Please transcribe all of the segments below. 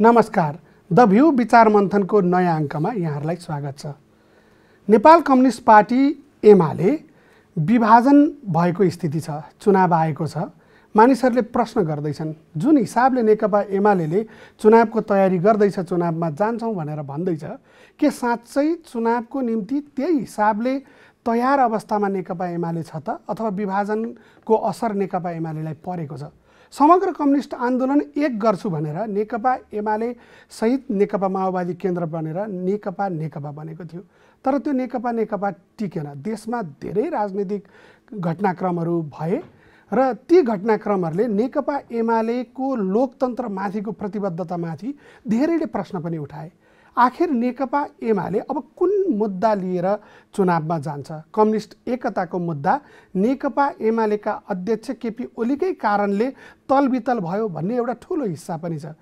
नमस्कार the view विचार मन्थनको नयाँ अङ्कमा यहाँहरूलाई स्वागत छ नेपाल कम्युनिस्ट पार्टी एमाले विभाजन भएको स्थिति छ चुनाव आएको छ मानिसहरूले प्रश्न गर्दैछन् जुन हिसाबले नेकपा एमाले चुनावको तयारी गर्दैछ चुनावमा जान्छौँ भनेर भन्दैछ के साँच्चै चुनावको निम्ति त्यही हिसाबले तयार अवस्थामा नेकपा एमाले छ त अथवा विभाजनको असर नेकपा एमालेलाई परेको छ समग्र कम्युनिस्ट आन्दोलन एक गर्छु भनेर नेकपा एमाले सहित नेकपा माओवादी केन्द्र बनेर नेकपा नेकपा बनेको थियो तर त्यो नेकपा नेकपा टिकेन देशमा धेरै राजनीतिक घटनाक्रमहरू भए र ती घटनाक्रमहरूले नेकपा एमालेको लोकतन्त्रमाथिको प्रतिबद्धतामाथि धेरैले प्रश्न पनि उठाए आखिर नेकपा एमाले अब कुन मुद्दा लिएर चुनावमा जान्छ कम्युनिस्ट एकताको मुद्दा नेकपा एमालेका अध्यक्ष केपी ओलीकै कारणले तलबितल भयो भन्ने एउटा ठुलो हिस्सा पनि छ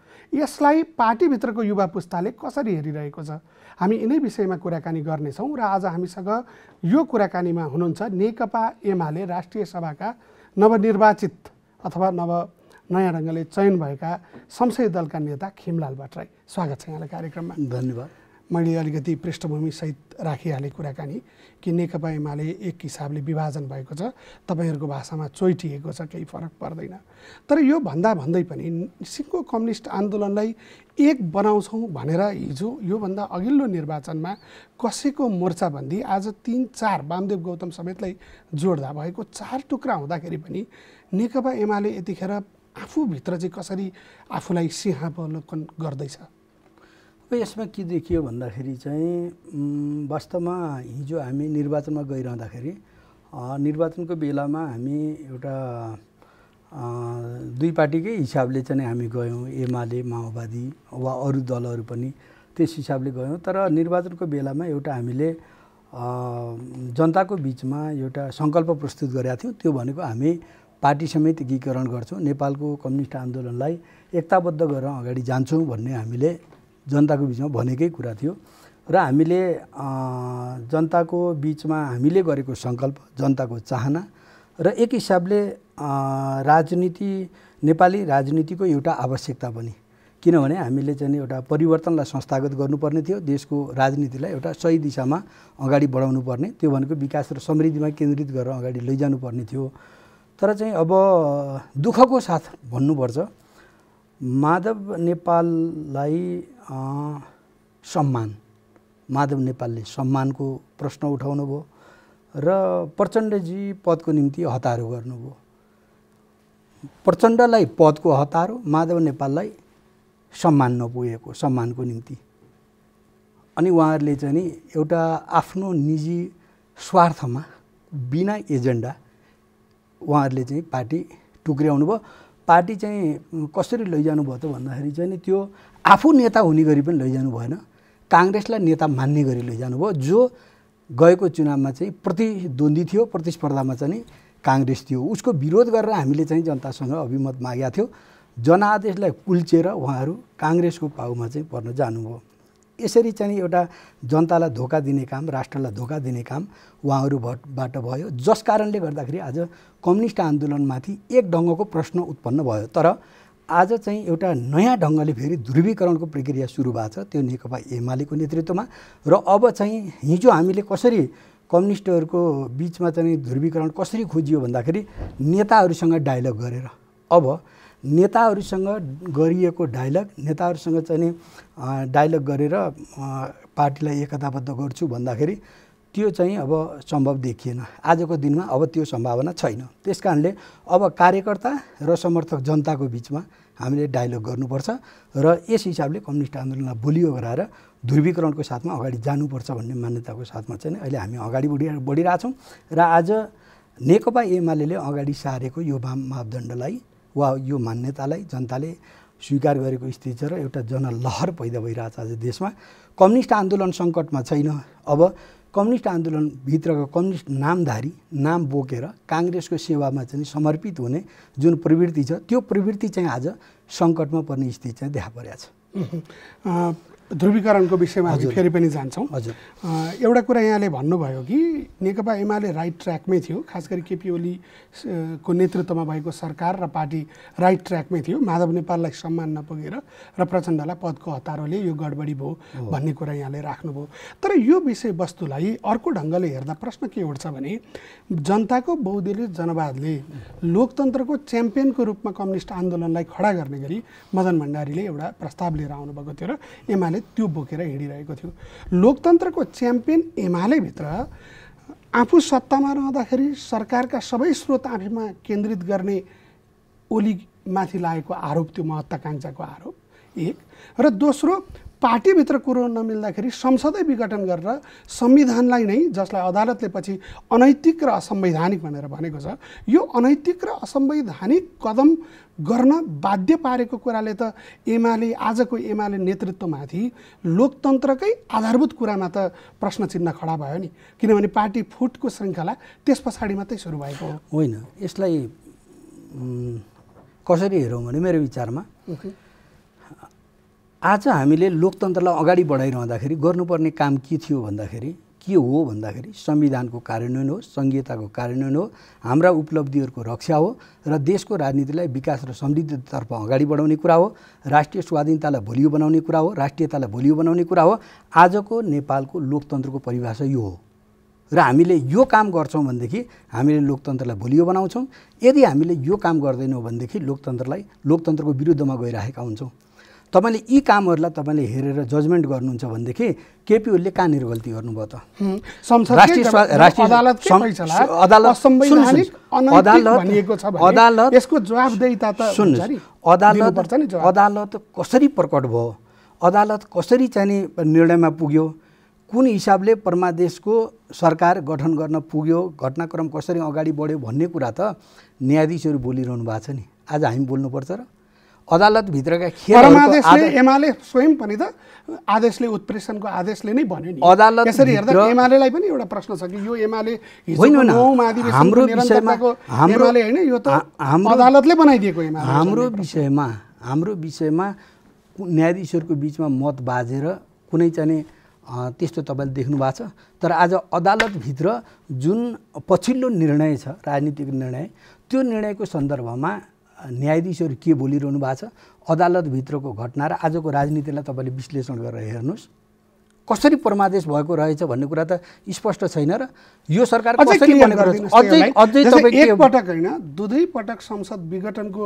यसलाई पार्टीभित्रको युवा पुस्ताले कसरी हेरिरहेको छ हामी यिनै विषयमा कुराकानी गर्नेछौँ र आज हामीसँग यो कुराकानीमा हुनुहुन्छ नेकपा एमाले राष्ट्रिय सभाका नवनिर्वाचित अथवा नव नयाँ ढङ्गले चयन भएका संसदीय दलका नेता खिमलाल भट्टराई स्वागत छ यहाँलाई कार्यक्रममा धन्यवाद मैले अलिकति पृष्ठभूमिसहित राखिहालेँ कुराकानी कि नेकपा एमाले एक हिसाबले विभाजन भएको छ तपाईँहरूको भाषामा चोइटिएको छ केही फरक पर्दैन तर यो भन्दा भन्दै पनि सिङ्गो कम्युनिस्ट आन्दोलनलाई एक बनाउँछौँ भनेर हिजो योभन्दा अघिल्लो निर्वाचनमा कसैको मोर्चाबन्दी आज तिन चार वामदेव गौतम समेतलाई जोड्दा भएको चार टुक्रा हुँदाखेरि पनि नेकपा एमाले यतिखेर आफूभित्र चाहिँ कसरी आफूलाई सिंहावलोकन गर्दैछ अब यसमा के देखियो भन्दाखेरि चाहिँ वास्तवमा हिजो हामी निर्वाचनमा गइरहँदाखेरि निर्वाचनको बेलामा हामी एउटा दुई पार्टीकै हिसाबले चाहिँ हामी गयौँ एमाले माओवादी वा अरू दलहरू पनि त्यस हिसाबले गयौँ तर निर्वाचनको बेलामा एउटा हामीले जनताको बिचमा एउटा सङ्कल्प प्रस्तुत गरेका थियौँ त्यो भनेको हामी पार्टी समेत एकीकरण गर्छौँ नेपालको कम्युनिस्ट आन्दोलनलाई एकताबद्ध गरेर अगाडि जान्छौँ भन्ने हामीले जनताको बिचमा भनेकै कुरा थियो र हामीले जनताको बिचमा हामीले गरेको सङ्कल्प जनताको चाहना र एक हिसाबले राजनीति नेपाली राजनीतिको एउटा आवश्यकता पनि किनभने हामीले चाहिँ एउटा परिवर्तनलाई संस्थागत गर्नुपर्ने थियो देशको राजनीतिलाई एउटा सही दिशामा अगाडि बढाउनु पर्ने त्यो भनेको विकास र समृद्धिमा केन्द्रित गरेर अगाडि लैजानुपर्ने थियो तर चाहिँ अब दुःखको साथ भन्नुपर्छ माधव नेपाललाई सम्मान माधव नेपालले सम्मानको प्रश्न उठाउनु भयो र प्रचण्डजी पदको निम्ति हतारो गर्नुभयो प्रचण्डलाई पदको हतारो माधव नेपाललाई सम्मान नपुगेको सम्मानको निम्ति अनि उहाँहरूले चाहिँ नि एउटा आफ्नो निजी स्वार्थमा बिना एजेन्डा उहाँहरूले चाहिँ पार्टी टुक्र्याउनु भयो पार्टी चाहिँ कसरी लैजानु भयो त भन्दाखेरि चाहिँ त्यो आफू नेता हुने गरी पनि लैजानु भएन काङ्ग्रेसलाई नेता मान्ने गरी लैजानु भयो जो गएको चुनावमा चाहिँ प्रतिद्वन्दी थियो प्रतिस्पर्धामा चाहिँ काङ्ग्रेस थियो उसको विरोध गरेर हामीले चाहिँ जनतासँग अभिमत मागेका थियौँ जनादेशलाई कुल्चेर उहाँहरू काङ्ग्रेसको पाउमा चाहिँ पर्न जानुभयो यसरी चाहिँ एउटा जनतालाई धोका दिने काम राष्ट्रलाई धोका दिने काम उहाँहरूबाट भयो जस कारणले गर्दाखेरि आज कम्युनिस्ट आन्दोलनमाथि एक ढङ्गको प्रश्न उत्पन्न भयो तर आज चाहिँ एउटा नयाँ ढङ्गले फेरि ध्रुवीकरणको प्रक्रिया सुरु भएको छ त्यो नेकपा एमालेको नेतृत्वमा र अब चाहिँ हिजो हामीले कसरी कम्युनिस्टहरूको बिचमा चाहिँ ध्रुवीकरण कसरी खोजियो भन्दाखेरि नेताहरूसँग डायलग गरेर अब नेताहरूसँग गरिएको डायलग नेताहरूसँग चाहिँ डायलग गरेर पार्टीलाई एकताबद्ध गर्छु भन्दाखेरि त्यो चाहिँ अब सम्भव देखिएन आजको दिनमा अब त्यो सम्भावना छैन त्यस कारणले अब कार्यकर्ता र समर्थक जनताको बिचमा हामीले डायलग गर्नुपर्छ र यस हिसाबले कम्युनिस्ट आन्दोलनलाई बोलियो गराएर ध्रुवीकरणको साथमा अगाडि जानुपर्छ भन्ने मान्यताको साथमा चाहिँ अहिले हामी अगाडि बढि बढिरहेछौँ र आज नेकपा एमाले अगाडि सारेको यो मापदण्डलाई वा यो मान्यतालाई जनताले स्वीकार गरेको स्थिति छ र एउटा जनलहर पैदा भइरहेछ आज देशमा कम्युनिस्ट आन्दोलन सङ्कटमा छैन अब कम्युनिस्ट आन्दोलनभित्रको कम्युनिस्ट नामधारी नाम बोकेर काङ्ग्रेसको सेवामा चाहिँ समर्पित हुने जुन प्रवृत्ति छ त्यो प्रवृत्ति चाहिँ आज सङ्कटमा पर्ने स्थिति चाहिँ देखा परेको छ ध्रुवीकरणको विषयमा हामी फेरि पनि जान्छौँ हजुर एउटा कुरा यहाँले भन्नुभयो कि नेकपा एमाले राइट ट्र्याकमै थियो खास गरी केपी ओलीको नेतृत्वमा भएको सरकार र पार्टी राइट ट्र्याकमै थियो माधव नेपाललाई सम्मान नपुगेर र प्रचण्डलाई पदको हतारोले यो गडबडी भयो भन्ने कुरा यहाँले राख्नुभयो तर यो विषयवस्तुलाई अर्को ढङ्गले हेर्दा प्रश्न के उठ्छ भने जनताको बहुदलीय जनवादले लोकतन्त्रको च्याम्पियनको रूपमा कम्युनिस्ट आन्दोलनलाई खडा गर्ने गरी मदन भण्डारीले एउटा प्रस्ताव लिएर आउनुभएको थियो र एमाले त्यो बोकेर हिँडिरहेको थियो लोकतन्त्रको च्याम्पियन एमालेभित्र आफू सत्तामा रहँदाखेरि सरकारका सबै स्रोत आफैमा केन्द्रित गर्ने ओलीमाथि लागेको आरोप त्यो महत्त्वाकाङ्क्षाको आरोप एक र दोस्रो पार्टीभित्र कुरो नमिल्दाखेरि संसदै विघटन गरेर संविधानलाई नै जसलाई अदालतले पछि अनैतिक र असंवैधानिक भनेर भनेको छ यो अनैतिक र असंवैधानिक कदम गर्न बाध्य पारेको कुराले त एमाले आजको एमाले नेतृत्वमाथि लोकतन्त्रकै आधारभूत कुरामा त प्रश्न चिन्ह खडा भयो नि किनभने पार्टी फुटको श्रृङ्खला त्यस पछाडि मात्रै सुरु भएको होइन यसलाई कसरी हेरौँ भने मेरो विचारमा okay. आज हामीले लोकतन्त्रलाई अगाडि बढाइरहँदाखेरि गर्नुपर्ने काम के थियो भन्दाखेरि के हो भन्दाखेरि संविधानको कार्यान्वयन हो सङ्घीयताको कार्यान्वयन हो हाम्रा उपलब्धिहरूको रक्षा हो र देशको राजनीतिलाई विकास र समृद्धितर्फ अगाडि बढाउने कुरा हो राष्ट्रिय स्वाधीनतालाई भोलियो बनाउने कुरा हो राष्ट्रियतालाई भोलियो बनाउने कुरा हो आजको नेपालको लोकतन्त्रको परिभाषा यो हो र हामीले यो काम गर्छौँ भनेदेखि हामीले लोकतन्त्रलाई भोलियो बनाउँछौँ यदि हामीले यो काम गर्दैनौँ भनेदेखि लोकतन्त्रलाई लोकतन्त्रको विरुद्धमा गइरहेका हुन्छौँ तपाईँले यी कामहरूलाई तपाईँले हेरेर जजमेन्ट गर्नुहुन्छ भनेदेखि केपी ओलीले कहाँनिर गल्ती गर्नुभयो त अदालत अदालत कसरी प्रकट भयो अदालत कसरी चाहिने निर्णयमा पुग्यो कुन हिसाबले परमादेशको सरकार गठन गर्न पुग्यो घटनाक्रम कसरी अगाडि बढ्यो भन्ने कुरा त न्यायाधीशहरू बोलिरहनु भएको छ नि आज हामी बोल्नुपर्छ र अदालतभित्रका खेलले एमाले स्वयं पनि त आदेशले उत्प्रेषणको आदेशले नै भन्यो नि अदालत यसरी हेर्दा एमालेलाई पनि एउटा प्रश्न छ कि यो एमाले हाम्रो विषयमा हाम्रो होइन यो त अदालतले बनाइदिएको एमाले हाम्रो विषयमा हाम्रो विषयमा न्यायाधीशहरूको बिचमा मत बाजेर कुनै चाहिँ त्यस्तो तपाईँले देख्नु भएको छ तर आज अदालतभित्र जुन पछिल्लो निर्णय छ राजनीतिक निर्णय त्यो निर्णयको सन्दर्भमा न्यायाधीशहरू के बोलिरहनु भएको छ अदालतभित्रको घटना र आजको राजनीतिलाई तपाईँले विश्लेषण गरेर हेर्नुहोस् कसरी परमादेश भएको रहेछ भन्ने कुरा त स्पष्ट छैन र यो सरकार कसरी अझै अझै एक पटक होइन दुधै पटक संसद विघटनको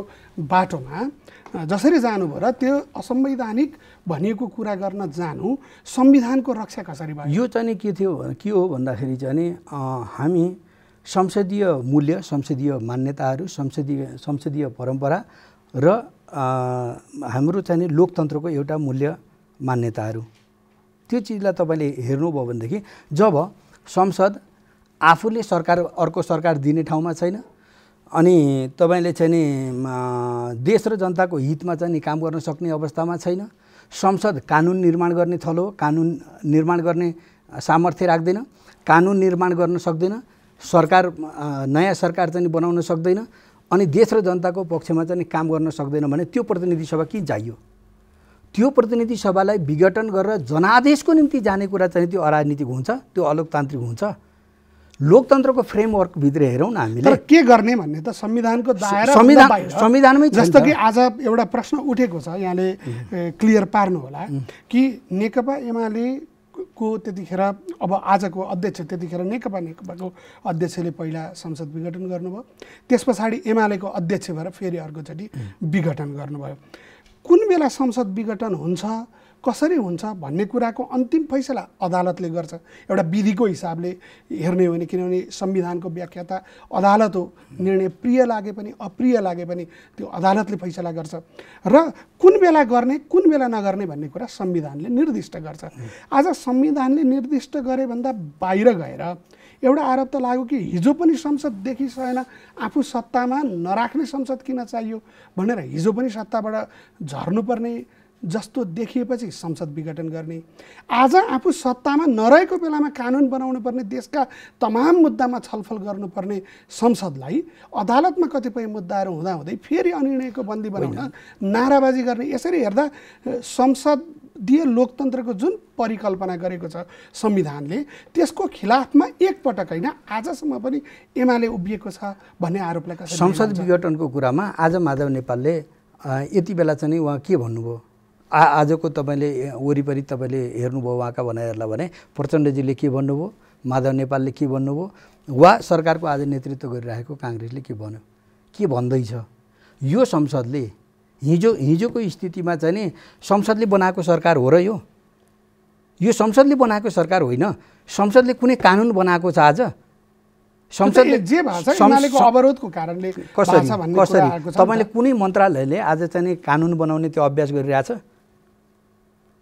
बाटोमा जसरी जानुभयो र त्यो असंवैधानिक भनिएको कुरा गर्न जानु संविधानको रक्षा कसरी भयो यो चाहिँ के थियो के हो भन्दाखेरि चाहिँ हामी संसदीय मूल्य संसदीय मान्यताहरू संसदीय संसदीय परम्परा र हाम्रो चाहिँ लोकतन्त्रको एउटा मूल्य मान्यताहरू त्यो चिजलाई तपाईँले हेर्नुभयो भनेदेखि जब संसद आफूले सरकार अर्को सरकार दिने ठाउँमा छैन अनि तपाईँले चाहिँ नि देश र जनताको हितमा चाहिँ नि काम गर्न सक्ने अवस्थामा छैन संसद कानुन निर्माण गर्ने थलो कानुन निर्माण गर्ने सामर्थ्य राख्दैन कानुन निर्माण गर्न सक्दैन सरकार नयाँ सरकार चाहिँ बनाउन सक्दैन अनि देश र जनताको पक्षमा चाहिँ काम गर्न सक्दैन भने त्यो प्रतिनिधि सभा किन चाहियो त्यो प्रतिनिधि सभालाई विघटन गरेर जनादेशको निम्ति जाने कुरा चाहिँ त्यो अराजनीतिक हुन्छ त्यो अलोकतान्त्रिक हुन्छ लोकतन्त्रको फ्रेमवर्कभित्र हेरौँ न हामीले के गर्ने भन्ने त संविधानको संविधान संविधानमै जस्तो कि आज एउटा प्रश्न उठेको छ यहाँले क्लियर पार्नु होला कि नेकपा एमाले को त्यतिखेर अब आजको अध्यक्ष त्यतिखेर नेकपा नेकपाको अध्यक्षले पहिला संसद विघटन गर्नुभयो त्यस पछाडि एमालेको अध्यक्ष भएर फेरि अर्कोचोटि विघटन गर्नुभयो कुन बेला संसद विघटन हुन्छ कसरी हुन्छ भन्ने कुराको अन्तिम फैसला अदालतले गर्छ एउटा विधिको हिसाबले हेर्ने हो भने किनभने संविधानको व्याख्याता अदालत हो निर्णय प्रिय लागे पनि अप्रिय लागे पनि त्यो अदालतले फैसला गर्छ र कुन बेला गर्ने कुन बेला नगर्ने भन्ने कुरा संविधानले निर्दिष्ट गर्छ आज संविधानले निर्दिष्ट गरे भन्दा बाहिर गएर एउटा आरोप त लाग्यो कि हिजो पनि संसद देखिसकेन आफू सत्तामा नराख्ने संसद किन चाहियो भनेर हिजो पनि सत्ताबाट झर्नुपर्ने जस्तो देखिएपछि संसद विघटन गर्ने आज आफू सत्तामा नरहेको बेलामा कानुन बनाउनु पर्ने देशका तमाम मुद्दामा छलफल गर्नुपर्ने संसदलाई अदालतमा कतिपय मुद्दाहरू हुँदाहुँदै फेरि अनिर्णयको बन्दी बनाउन नाराबाजी गर्ने यसरी हेर्दा संसद संसदीय लोकतन्त्रको जुन परिकल्पना गरेको छ संविधानले त्यसको खिलाफमा एकपटक होइन आजसम्म पनि एमाले उभिएको छ भन्ने आरोपलाई संसद विघटनको कुरामा आज माधव नेपालले यति बेला चाहिँ उहाँ के भन्नुभयो आ आजको तपाईँले वरिपरि तपाईँले हेर्नुभयो उहाँका भनाइहरूलाई भने प्रचण्डजीले के भन्नुभयो माधव नेपालले के भन्नुभयो वा सरकारको आज नेतृत्व गरिराखेको काङ्ग्रेसले के भन्यो के भन्दैछ यो संसदले हिजो हिजोको स्थितिमा चाहिँ नि संसदले बनाएको सरकार हो र यो यो संसदले बनाएको सरकार होइन संसदले कुनै कानुन बनाएको छ आज संसदले जे भाषा अवरोधको कारणले कसरी कसरी तपाईँले कुनै मन्त्रालयले आज चाहिँ कानुन बनाउने त्यो अभ्यास गरिरहेछ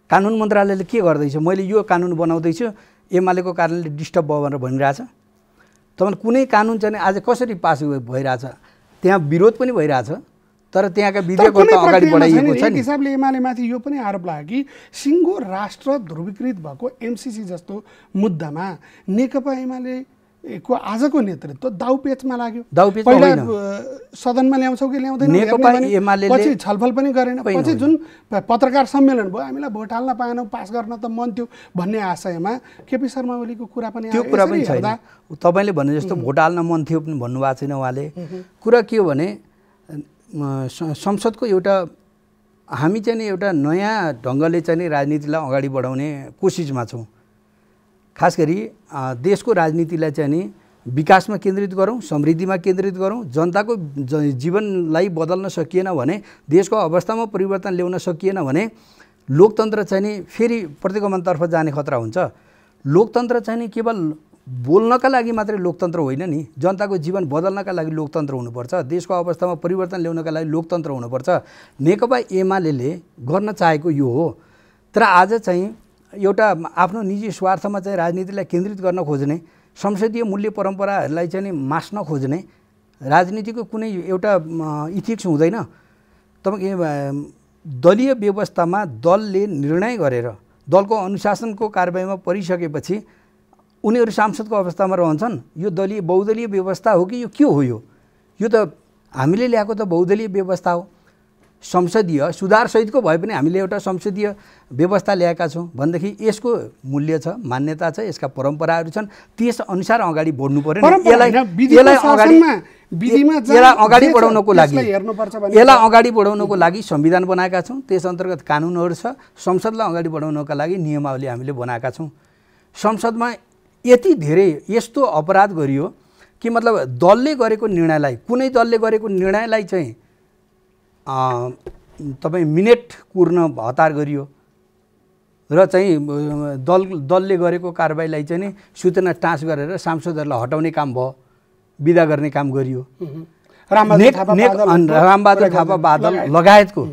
कानुन मन्त्रालयले के गर्दैछ मैले यो कानुन बनाउँदैछु एमालेको कारणले डिस्टर्ब भयो भनेर भनिरहेछ तपाईँले कुनै कानुन चाहिँ आज कसरी पास भइरहेछ त्यहाँ विरोध पनि भइरहेछ तर त्यहाँका विधेयकहरू अगाडि बढाइएको छ नि हिसाबले एमालेमाथि यो पनि आरोप लाग्यो कि सिङ्गो राष्ट्र ध्रुवीकृत भएको एमसिसी जस्तो मुद्दामा नेकपा एमाले को आजको नेतृत्व दाउपेचमा लाग्यो पहिला सदनमा ल्याउँछौ कि ल्याउँदैन पछि छलफल पनि गरेन पछि जुन पत्रकार सम्मेलन भयो हामीलाई भोट हाल्न पाएनौँ पास गर्न त मन थियो भन्ने आशयमा केपी शर्मा ओलीको कुरा पनि त्यो कुरा पनि छैन तपाईँले भने जस्तो भोट हाल्न मन थियो पनि भन्नुभएको छैन उहाँले कुरा के हो भने संसदको एउटा हामी चाहिँ नि एउटा नयाँ ढङ्गले चाहिँ नि राजनीतिलाई अगाडि बढाउने कोसिसमा छौँ खास गरी देशको राजनीतिलाई चाहिँ नि विकासमा केन्द्रित गरौँ समृद्धिमा केन्द्रित गरौँ जनताको ज जीवनलाई बदल्न सकिएन भने देशको अवस्थामा परिवर्तन ल्याउन सकिएन भने लोकतन्त्र चाहिँ नि फेरि प्रतिगमनतर्फ जाने खतरा हुन्छ लोकतन्त्र चाहिँ नि केवल बोल्नका लागि मात्रै लोकतन्त्र होइन नि जनताको जीवन बदल्नका लागि लोकतन्त्र हुनुपर्छ देशको अवस्थामा परिवर्तन ल्याउनका लागि लोकतन्त्र हुनुपर्छ नेकपा एमाले गर्न चाहेको यो हो तर आज चाहिँ एउटा आफ्नो निजी स्वार्थमा चाहिँ राजनीतिलाई केन्द्रित गर्न खोज्ने संसदीय मूल्य परम्पराहरूलाई चाहिँ मास्न खोज्ने राजनीतिको कुनै एउटा इथिक्स हुँदैन तपाईँको दलीय व्यवस्थामा दलले निर्णय गरेर दलको अनुशासनको कारवाहीमा परिसकेपछि उनीहरू सांसदको अवस्थामा रहन्छन् यो दलीय बहुदलीय व्यवस्था हो कि यो के हो यो यो त हामीले ल्याएको त बहुदलीय व्यवस्था हो संसदीय सुधारसहितको भए पनि हामीले एउटा संसदीय व्यवस्था ल्याएका छौँ भनेदेखि यसको मूल्य छ मान्यता छ यसका परम्पराहरू छन् त्यस अनुसार अगाडि बढ्नु पऱ्यो यसलाई अगाडि यसलाई अगाडि बढाउनको लागि यसलाई अगाडि बढाउनको लागि संविधान बनाएका छौँ त्यस अन्तर्गत कानुनहरू छ संसदलाई अगाडि बढाउनका लागि नियमावली हामीले बनाएका छौँ संसदमा यति धेरै यस्तो अपराध गरियो कि मतलब दलले गरेको निर्णयलाई कुनै दलले गरेको निर्णयलाई चाहिँ तपाईँ मिनेट कुर्न हतार गरियो र चाहिँ दल दलले गरेको कारवाहीलाई चाहिँ नि सूचना टाँस गरेर सांसदहरूलाई हटाउने काम भयो विदा गर्ने काम गरियो रामबहादुर थापा बादल लगायतको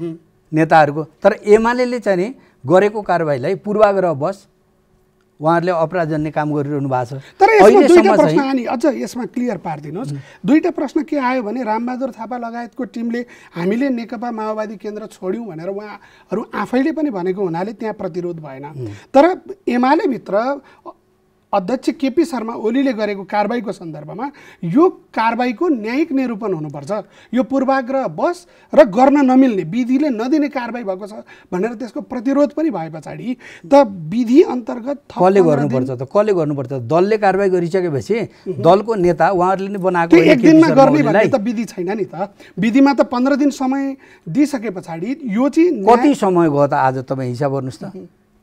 नेताहरूको तर एमाले चाहिँ नि गरेको कारवाहीलाई पूर्वाग्रह बस उहाँहरूले अपराधजन्य काम गरिरहनु भएको छ तर यसमा प्रश्न अझ यसमा क्लियर पारिदिनुहोस् दुईवटा प्रश्न के आयो भने रामबहादुर थापा लगायतको टिमले हामीले नेकपा माओवादी केन्द्र छोड्यौँ भनेर उहाँहरू आफैले पनि भनेको हुनाले त्यहाँ प्रतिरोध भएन तर एमाले भित्र अध्यक्ष केपी शर्मा ओलीले गरेको कारवाहीको सन्दर्भमा यो कारवाहीको न्यायिक निरूपण हुनुपर्छ यो पूर्वाग्रह बस र गर्न नमिल्ने विधिले नदिने कारवाही भएको छ भनेर त्यसको प्रतिरोध पनि भए पछाडि त विधि अन्तर्गत कसले गर्नुपर्छ त कसले गर्नुपर्छ दलले कारवाही गरिसकेपछि दलको नेता उहाँहरूले नै बनाएको एक दिनमा गर्ने भन्ने त विधि छैन नि त विधिमा त पन्ध्र दिन समय दिइसके पछाडि यो चाहिँ कति समय गयो त आज तपाईँ हिसाब गर्नुहोस् त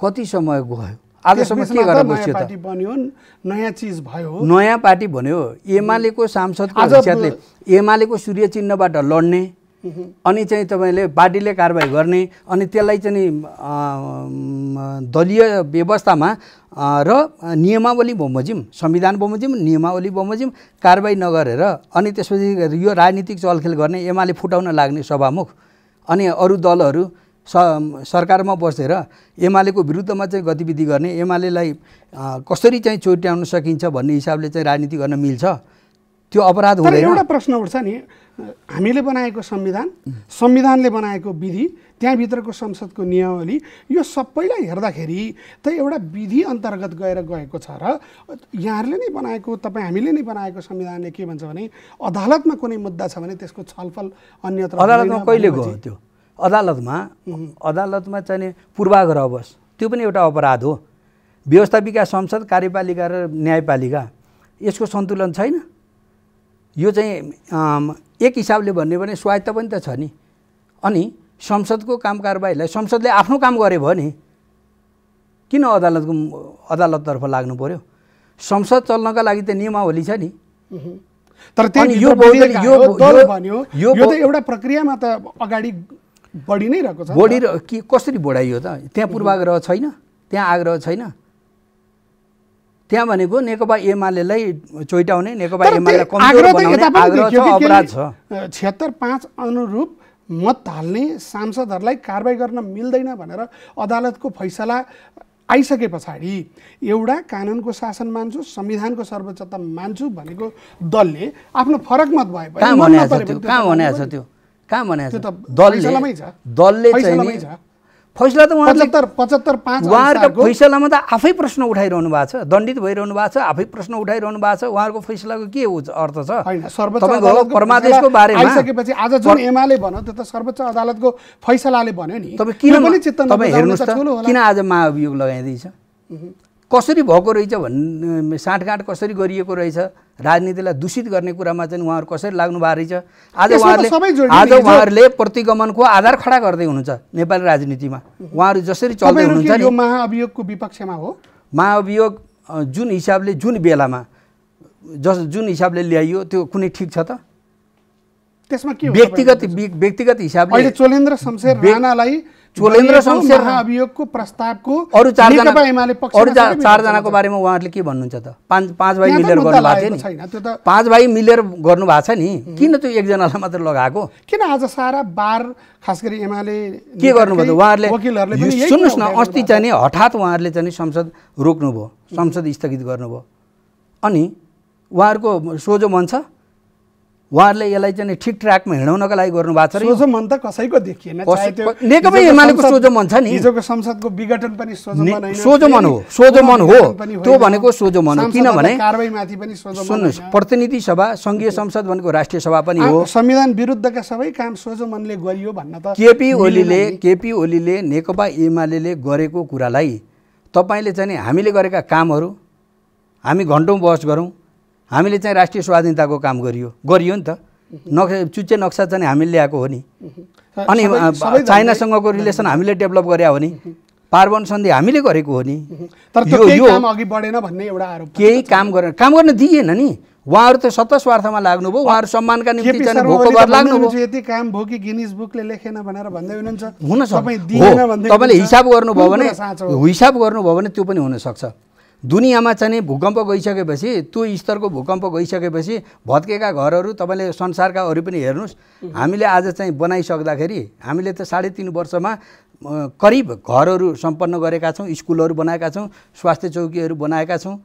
कति समय गयो आजसम्म के गरेर बस्यो त नयाँ चिज भयो नयाँ पार्टी भन्यो एमालेको सांसदको हैसियतले एमालेको सूर्य चिन्हबाट लड्ने अनि चाहिँ तपाईँले पार्टीले कारवाही गर्ने अनि त्यसलाई चाहिँ दलीय व्यवस्थामा र नियमावली बमोजिम संविधान बमोजिम नियमावली बमोजिम कारवाही नगरेर अनि त्यसपछि यो राजनीतिक चलखेल गर्ने एमाले फुटाउन लाग्ने सभामुख अनि अरू दलहरू स सरकारमा बसेर एमालेको विरुद्धमा चाहिँ गतिविधि गर्ने एमालेलाई कसरी चाहिँ चोट्याउन सकिन्छ भन्ने हिसाबले चाहिँ राजनीति गर्न मिल्छ त्यो अपराध हुँदैन एउटा प्रश्न उठ्छ नि हामीले बनाएको संविधान संविधानले बनाएको विधि त्यहाँभित्रको संसदको नियमावली यो सबैलाई हेर्दाखेरि त एउटा विधि अन्तर्गत गएर गएको छ र यहाँहरूले नै बनाएको तपाईँ हामीले नै बनाएको संविधानले के भन्छ भने अदालतमा कुनै मुद्दा छ भने त्यसको छलफल अन्यत्र अदालतमा कहिले गयो त्यो अदालतमा अदालतमा चाहिँ पूर्वाग्रह बस त्यो पनि एउटा अपराध हो व्यवस्थापिका संसद कार्यपालिका र न्यायपालिका यसको सन्तुलन छैन यो चाहिँ एक हिसाबले भन्यो भने स्वायत्त पनि त छ नि अनि संसदको काम कारबाहीलाई संसदले आफ्नो काम गरे भयो नि किन अदालतको अदालततर्फ लाग्नु पऱ्यो संसद चल्नका लागि त नियमावली छ नि तर यो यो त एउटा प्रक्रियामा त अगाडि बढी नै रहेको छ बढी के कसरी बढाइयो त त्यहाँ पूर्वाग्रह छैन त्यहाँ आग्रह छैन त्यहाँ भनेको नेकपा एमालेलाई चोइटाउने नेकपा एमाले अपराध छ छिहत्तर पाँच अनुरूप मत हाल्ने सांसदहरूलाई कारवाही गर्न मिल्दैन भनेर अदालतको फैसला आइसके पछाडि एउटा कानुनको शासन मान्छु संविधानको सर्वोच्चता मान्छु भनेको दलले आफ्नो फरक मत भए कहाँ भनेको छ त्यो कहाँ बनाएको छ दलले दलले चाहिँ फैसला त उहाँहरूको फैसलामा त आफै प्रश्न उठाइरहनु भएको छ दण्डित भइरहनु भएको छ आफै प्रश्न उठाइरहनु भएको छ उहाँहरूको फैसलाको के अर्थ छ परमादेशको बारेमा आज जुन एमाले भन्यो त्यो त सर्वोच्च अदालतको फैसलाले भन्यो नि किन तपाईँ हेर्नुहोस् त किन आज महाअभियोग लगाइँदैछ कसरी भएको रहेछ भन्ने साँठगाँठ कसरी गरिएको रहेछ राजनीतिलाई दूषित गर्ने कुरामा चाहिँ उहाँहरू कसरी लाग्नु भएको रहेछ आज उहाँहरूले आज उहाँहरूले प्रतिगमनको आधार खडा गर्दै हुनुहुन्छ नेपाली राजनीतिमा उहाँहरू जसरी चल्दै हुनुहुन्छ नि महाअभियोगको विपक्षमा हो महाअभियोग जुन हिसाबले जुन बेलामा जस जुन हिसाबले ल्याइयो त्यो कुनै ठिक छ त त्यसमा के व्यक्तिगत व्यक्तिगत हिसाबले चोलेन्द्र शमशेर राणालाई झोलेन्द्र शमशेर अभियोगको प्रस्तावको अरू चारजना अरू चारजनाको बारेमा उहाँहरूले के भन्नुहुन्छ त पाँच पाँच भाइ मिलेर गर्नु भएको थियो नि त्यो त पाँच भाइ मिलेर गर्नु भएको छ नि किन त्यो एकजनालाई मात्र लगाएको किन आज सारा बार खास गरी एमाले के गर्नुभयो त उहाँहरूले सुन्नुहोस् न अस्ति चाहिँ नि हठात उहाँहरूले चाहिँ संसद रोक्नुभयो संसद स्थगित गर्नुभयो अनि उहाँहरूको सोझो मन छ उहाँहरूले यसलाई चाहिँ ठिक ट्र्याकमा हिँडाउनको लागि गर्नुभएको छ सोझो मन त कसैको देखिएन नेकपा एमालेको सोझो मन छ नि हिजोको संसदको विघटन पनि सोझो मन हो सोझो मन हो त्यो भनेको सोझो मन हो किनभने कारवाहीमाथि पनि सुन्नुहोस् प्रतिनिधि सभा सङ्घीय संसद भनेको राष्ट्रिय सभा पनि हो संविधान विरुद्धका सबै काम सोझो मनले गरियो भन्न त केपी ओलीले केपी ओलीले नेकपा एमाले गरेको कुरालाई तपाईँले चाहिँ हामीले गरेका कामहरू हामी घन्टौँ बहस गरौँ हामीले चाहिँ राष्ट्रिय स्वाधीनताको काम गरियो गरियो नि त नक्सा चुच्चे नक्सा चाहिँ हामीले ल्याएको हो नि अनि चाइनासँगको रिलेसन हामीले डेभलप गरे हो नि पार्वन सन्धि हामीले गरेको हो नि तर यो अघि बढेन भन्ने एउटा आरोप केही काम गरेन काम गर्न दिएन नि उहाँहरू त स्वार्थमा लाग्नुभयो उहाँहरू सम्मानका निम्ति यति काम भयो कि गिनिज बुकले लेखेन भनेर भन्दै हुनुहुन्छ तपाईँले हिसाब गर्नुभयो भने हिसाब गर्नुभयो भने त्यो पनि हुनसक्छ दुनियाँमा चाहिँ नि भूकम्प गइसकेपछि त्यो स्तरको भूकम्प गइसकेपछि भत्केका घरहरू तपाईँले संसारका अरू पनि हेर्नुहोस् हामीले आज चाहिँ बनाइसक्दाखेरि हामीले त साढे तिन वर्षमा करिब घरहरू सम्पन्न गरेका छौँ स्कुलहरू बनाएका छौँ स्वास्थ्य चौकीहरू बनाएका छौँ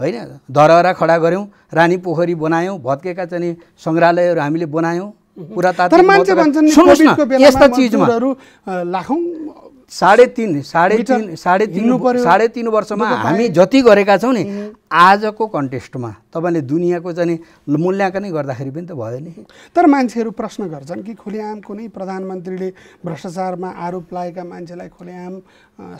होइन धरहरा खडा गऱ्यौँ रानी पोखरी बनायौँ भत्केका चाहिँ सङ्ग्रहालयहरू हामीले बनायौँ यस्ता लाखौँ साढे तिन साढे तिन साढे तिन साढे तिन वर्षमा हामी जति गरेका छौँ नि आजको कन्टेस्टमा तपाईँले दुनियाँको चाहिँ मूल्याङ्कनै गर्दाखेरि पनि त भयो नि तर मान्छेहरू प्रश्न गर्छन् कि खुलेआम कुनै प्रधानमन्त्रीले भ्रष्टाचारमा आरोप लागेका मान्छेलाई खुलेआम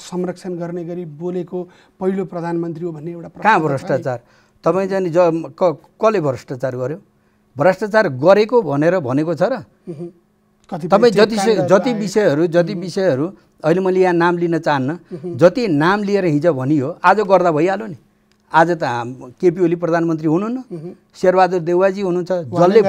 संरक्षण गर्ने गरी बोलेको पहिलो प्रधानमन्त्री हो भन्ने एउटा कहाँ भ्रष्टाचार तपाईँ जाने ज कसले भ्रष्टाचार गर्यो भ्रष्टाचार गरेको भनेर भनेको छ र तपाईँ जति जति विषयहरू जति विषयहरू अहिले मैले यहाँ नाम लिन चाहन्न जति नाम लिएर हिजो भनियो आज गर्दा भइहाल्यो नि आज त केपी ओली प्रधानमन्त्री हुनुहुन्न शेरबहादुर देवाजी हुनुहुन्छ जसले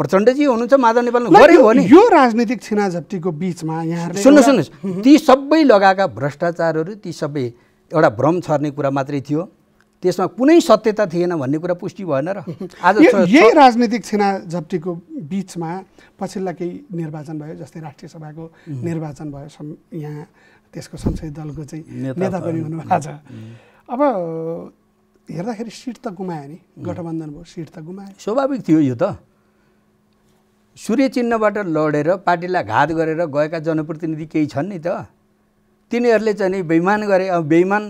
प्रचण्डजी हुनुहुन्छ माधव नेपाल यो राजनीतिक छिनाझप्टीको बिचमा यहाँ सुन्नु सुन्नुहोस् ती सबै लगाएका भ्रष्टाचारहरू ती सबै एउटा भ्रम छर्ने कुरा मात्रै थियो त्यसमा कुनै सत्यता थिएन भन्ने कुरा पुष्टि भएन र आज यही राजनीतिक छिना झप्टीको बिचमा पछिल्ला केही निर्वाचन भयो जस्तै राष्ट्रिय सभाको निर्वाचन भयो यहाँ त्यसको संसदीय दलको चाहिँ नेता पनि हुनुभएको छ अब हेर्दाखेरि सिट त गुमायो नि गठबन्धन भयो सिट त गुमायो स्वाभाविक थियो यो त सूर्य चिन्हबाट लडेर पार्टीलाई घात गरेर गएका जनप्रतिनिधि केही छन् नि त तिनीहरूले चाहिँ बेइमान गरे अब बेइमान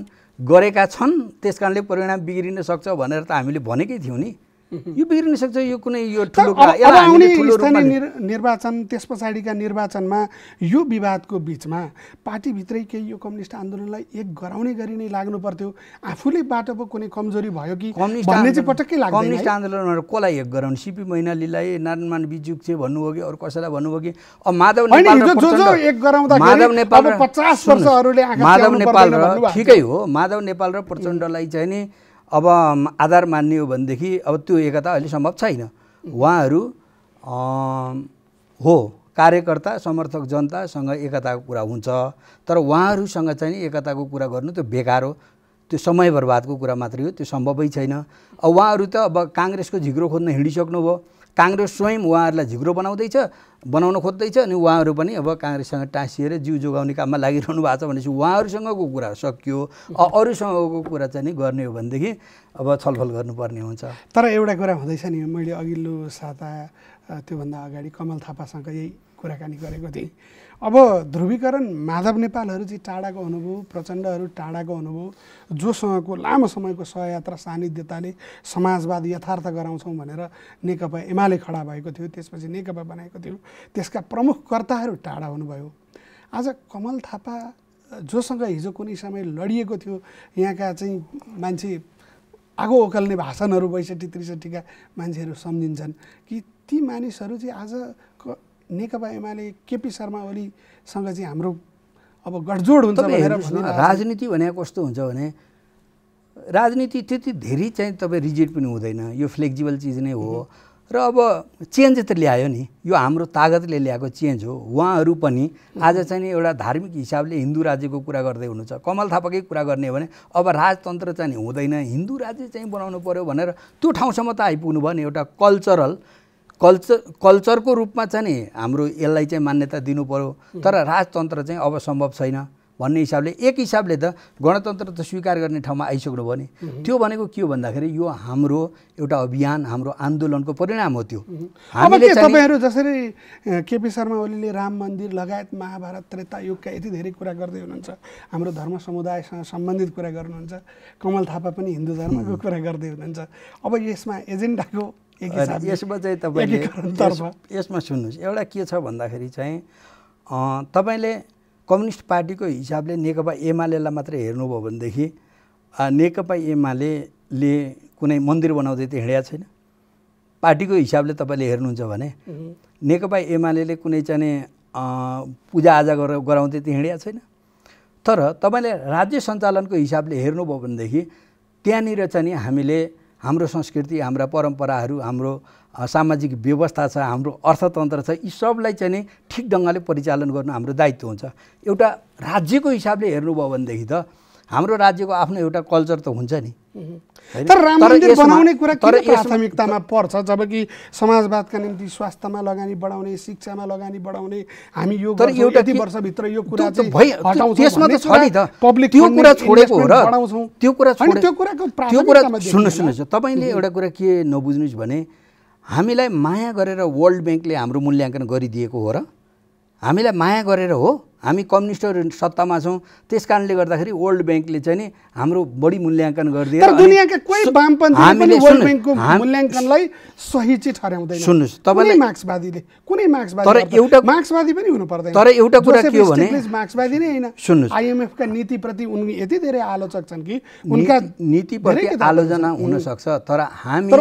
गरेका छन् त्यस कारणले परिणाम बिग्रिन सक्छ भनेर त हामीले भनेकै थियौँ नि यो बिग्रिन सक्छ यो कुनै यो स्थानीय निर्वाचन त्यस पछाडिका निर्वाचनमा यो विवादको बिचमा पार्टीभित्रै केही यो कम्युनिस्ट आन्दोलनलाई एक गराउने गरी नै लाग्नु पर्थ्यो आफूले बाटोको कुनै कमजोरी भयो कि भन्ने चाहिँ पटक्कै लाग्छ कम्युनिस्ट आन्दोलनहरू कसलाई एक गराउने सिपी मैनालीलाई नारायणमान बिजुक चाहिँ भन्नुभयो कि अरू कसैलाई भन्नुभयो कि अब माधव माधव नेपाल र ठिकै हो माधव नेपाल र प्रचण्डलाई चाहिँ नि अब आधार मान्ने हो भनेदेखि अब त्यो एकता अहिले सम्भव छैन उहाँहरू हो कार्यकर्ता समर्थक जनतासँग एकताको कुरा हुन्छ तर उहाँहरूसँग चाहिँ एकताको कुरा गर्नु त्यो बेकार हो त्यो समय बर्बादको कुरा मात्रै हो त्यो सम्भवै छैन अब उहाँहरू त अब काङ्ग्रेसको झिग्रो खोज्न हिँडिसक्नुभयो काङ्ग्रेस स्वयं उहाँहरूलाई झिग्रो बनाउँदैछ बनाउन खोज्दैछ अनि उहाँहरू पनि अब काङ्ग्रेससँग टाँसिएर जिउ जोगाउने काममा लागिरहनु भएको छ भनेपछि उहाँहरूसँगको कुरा सकियो अरूसँगको कुरा चाहिँ नि गर्ने हो भनेदेखि अब छलफल गर्नुपर्ने हुन्छ तर एउटा कुरा हुँदैछ नि मैले अघिल्लो साता त्योभन्दा अगाडि कमल थापासँग यही कुराकानी गरेको थिएँ अब ध्रुवीकरण माधव नेपालहरू चाहिँ टाढाको अनुभव प्रचण्डहरू टाढाको अनुभव जोसँगको लामो समयको सहयात्रा सानिध्यताले समाजवाद यथार्थ गराउँछौँ भनेर नेकपा एमाले खडा भएको थियो त्यसपछि नेकपा बनाएको थियो त्यसका प्रमुखकर्ताहरू टाढा हुनुभयो आज कमल थापा जोसँग हिजो कुनै समय लडिएको थियो यहाँका चाहिँ मान्छे आगो ओकल्ने भाषणहरू बैसठी त्रिसठीका मान्छेहरू सम्झिन्छन् कि ती मानिसहरू चाहिँ आज नेकपा एमाले केपी शर्मा ओलीसँग चाहिँ हाम्रो अब गठजोड हुन्छ भनेर राजनीति भनेको कस्तो हुन्छ भने राजनीति त्यति धेरै चाहिँ तपाईँ रिजिट पनि हुँदैन यो फ्लेक्जिबल चिज नै हो र अब चेन्ज त ल्यायो नि यो हाम्रो तागतले ल्याएको चेन्ज हो उहाँहरू पनि आज चाहिँ नि एउटा धार्मिक हिसाबले हिन्दू राज्यको कुरा गर्दै हुनुहुन्छ कमल थापाकै कुरा गर्ने हो भने अब राजतन्त्र चाहिँ हुँदैन हिन्दू राज्य चाहिँ बनाउनु पऱ्यो भनेर त्यो ठाउँसम्म त आइपुग्नु भयो नि एउटा कल्चरल कल्चर कल्चरको रूपमा चाहिँ नि हाम्रो यसलाई चाहिँ मान्यता दिनु पऱ्यो तर राजतन्त्र चाहिँ अब सम्भव छैन भन्ने हिसाबले एक हिसाबले त गणतन्त्र त स्वीकार गर्ने ठाउँमा आइसक्नु नि त्यो भनेको के हो भन्दाखेरि यो हाम्रो एउटा अभियान हाम्रो आन्दोलनको परिणाम हो त्यो हामीले तपाईँहरू जसरी केपी शर्मा ओलीले राम मन्दिर लगायत महाभारत त्रेता युगका यति धेरै कुरा गर्दै हुनुहुन्छ हाम्रो धर्म समुदायसँग सम्बन्धित कुरा गर्नुहुन्छ कमल थापा पनि हिन्दू धर्मको कुरा गर्दै हुनुहुन्छ अब यसमा एजेन्डाको यसमा चाहिँ तपाईँले यसमा सुन्नुहोस् एउटा के छ भन्दाखेरि चाहिँ तपाईँले कम्युनिस्ट पार्टीको हिसाबले नेकपा एमालेलाई मात्र हेर्नुभयो भनेदेखि नेकपा एमाले कुनै मन्दिर बनाउँदै त हिँडेको छैन पार्टीको हिसाबले तपाईँले हेर्नुहुन्छ भने नेकपा एमाले कुनै चाहिँ पूजाआजा गरेर गराउँदै त हिँडेको छैन तर तपाईँले राज्य सञ्चालनको हिसाबले हेर्नुभयो भनेदेखि त्यहाँनिर चाहिँ हामीले हाम्रो संस्कृति हाम्रा परम्पराहरू हाम्रो सामाजिक व्यवस्था छ हाम्रो अर्थतन्त्र छ यी सबलाई चाहिँ नि ठिक ढङ्गले परिचालन गर्नु हाम्रो दायित्व हुन्छ एउटा राज्यको हिसाबले हेर्नुभयो भनेदेखि त हाम्रो राज्यको आफ्नो एउटा कल्चर त हुन्छ नि तर राम मन्दिर बनाउने कुरा के प्राथमिकतामा पर्छ जबकि समाजवादका निम्ति स्वास्थ्यमा लगानी बढाउने शिक्षामा लगानी बढाउने हामी यो तर एउटा वर्षभित्र यो कुरा चाहिँ त्यसमा त छ नि त पब्लिक त्यो कुरा छोडेको हो र त्यो कुरा त्यो कुराको त्यो कुरा सुन्नु सुन्नुहोस् तपाईँले एउटा कुरा के नबुझ्नुहोस् भने हामीलाई माया गरेर वर्ल्ड ब्याङ्कले हाम्रो मूल्याङ्कन गरिदिएको हो र हामीलाई माया गरेर हो हामी कम्युनिस्टहरू सत्तामा छौँ त्यस कारणले गर्दाखेरि वर्ल्ड ब्याङ्कले चाहिँ नि हाम्रो बढी मूल्याङ्कन गरिदिएर मूल्याङ्कनलाई सही चाहिँ ठहराउँदैन सुन्नुहोस् तपाईँले मार्क्सवादीले कुनै मार्क्सवादी तर एउटा मार्क्सवादी पनि हुनु पर्दैन तर एउटा कुरा के हो भने मार्क्सवादी नै होइन सुन्नुहोस् आइएमएफका नीतिप्रति उनी यति धेरै आलोचक छन् कि उनका नीतिप्रति आलोचना हुनसक्छ तर हामी